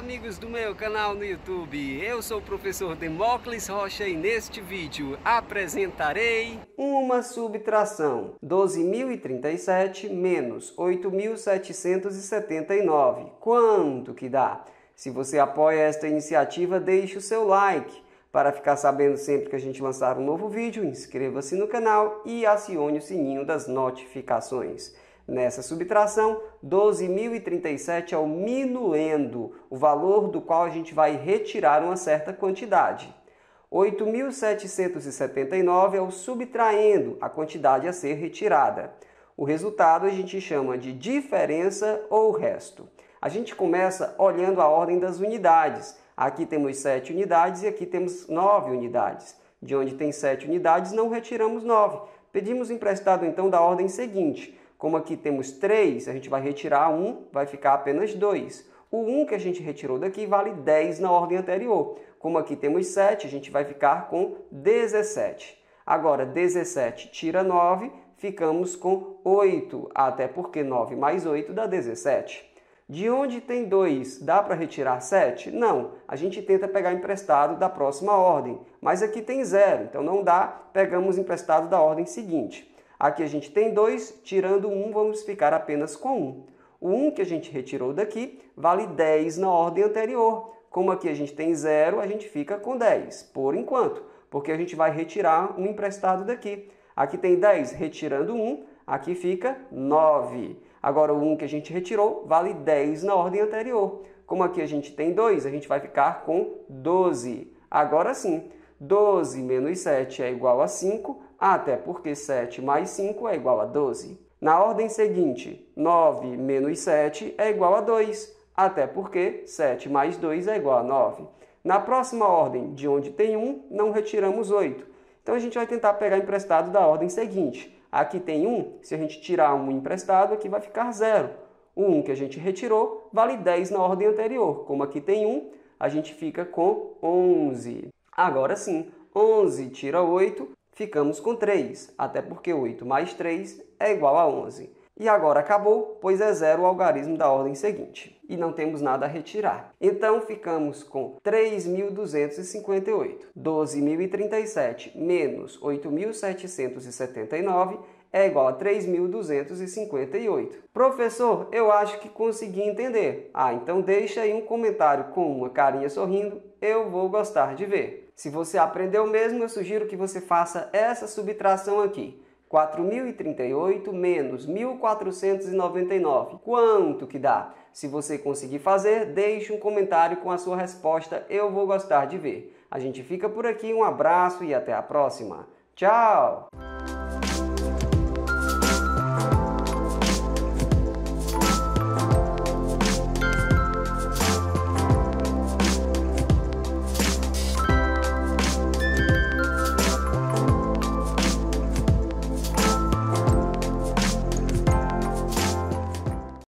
Olá amigos do meu canal no YouTube, eu sou o professor Demócles Rocha e neste vídeo apresentarei uma subtração 12.037 menos 8.779, quanto que dá? Se você apoia esta iniciativa, deixe o seu like. Para ficar sabendo sempre que a gente lançar um novo vídeo, inscreva-se no canal e acione o sininho das notificações. Nessa subtração, 12.037 é o minuendo, o valor do qual a gente vai retirar uma certa quantidade. 8.779 é o subtraendo, a quantidade a ser retirada. O resultado a gente chama de diferença ou resto. A gente começa olhando a ordem das unidades. Aqui temos 7 unidades e aqui temos 9 unidades. De onde tem 7 unidades, não retiramos 9. Pedimos emprestado então da ordem seguinte: como aqui temos 3, a gente vai retirar 1, vai ficar apenas 2. O 1 que a gente retirou daqui vale 10 na ordem anterior. Como aqui temos 7, a gente vai ficar com 17. Agora, 17 tira 9, ficamos com 8, até porque 9 mais 8 dá 17. De onde tem 2, dá para retirar 7? Não, a gente tenta pegar emprestado da próxima ordem, mas aqui tem 0, então não dá, pegamos emprestado da ordem seguinte. Aqui a gente tem 2, tirando 1, um, vamos ficar apenas com 1. Um. O 1 um que a gente retirou daqui vale 10 na ordem anterior. Como aqui a gente tem 0, a gente fica com 10, por enquanto, porque a gente vai retirar um emprestado daqui. Aqui tem 10, retirando 1, aqui fica 9. Agora o 1 que a gente retirou vale 10 na ordem anterior. Como aqui a gente tem 2, a gente vai ficar com 12. Agora sim, 12 menos 7 é igual a 5, até porque 7 mais 5 é igual a 12. Na ordem seguinte, 9 menos 7 é igual a 2, até porque 7 mais 2 é igual a 9. Na próxima ordem, de onde tem 1, não retiramos 8. Então a gente vai tentar pegar emprestado da ordem seguinte. Aqui tem 1, se a gente tirar 1 emprestado, aqui vai ficar 0. O 1 que a gente retirou vale 10 na ordem anterior. Como aqui tem 1, a gente fica com 11. Agora sim, 11 tira 8, ficamos com 3, até porque 8 mais 3 é igual a 11. E agora acabou, pois é zero o algarismo da ordem seguinte. E não temos nada a retirar. Então ficamos com 3.258. 12.037 menos 8.779 é igual a 3.258. Professor, eu acho que consegui entender. Ah, então deixa aí um comentário com uma carinha sorrindo, eu vou gostar de ver. Se você aprendeu mesmo, eu sugiro que você faça essa subtração aqui. 4.038 menos 1.499. Quanto que dá? Se você conseguir fazer, deixe um comentário com a sua resposta. Eu vou gostar de ver. A gente fica por aqui, um abraço e até a próxima. Tchau!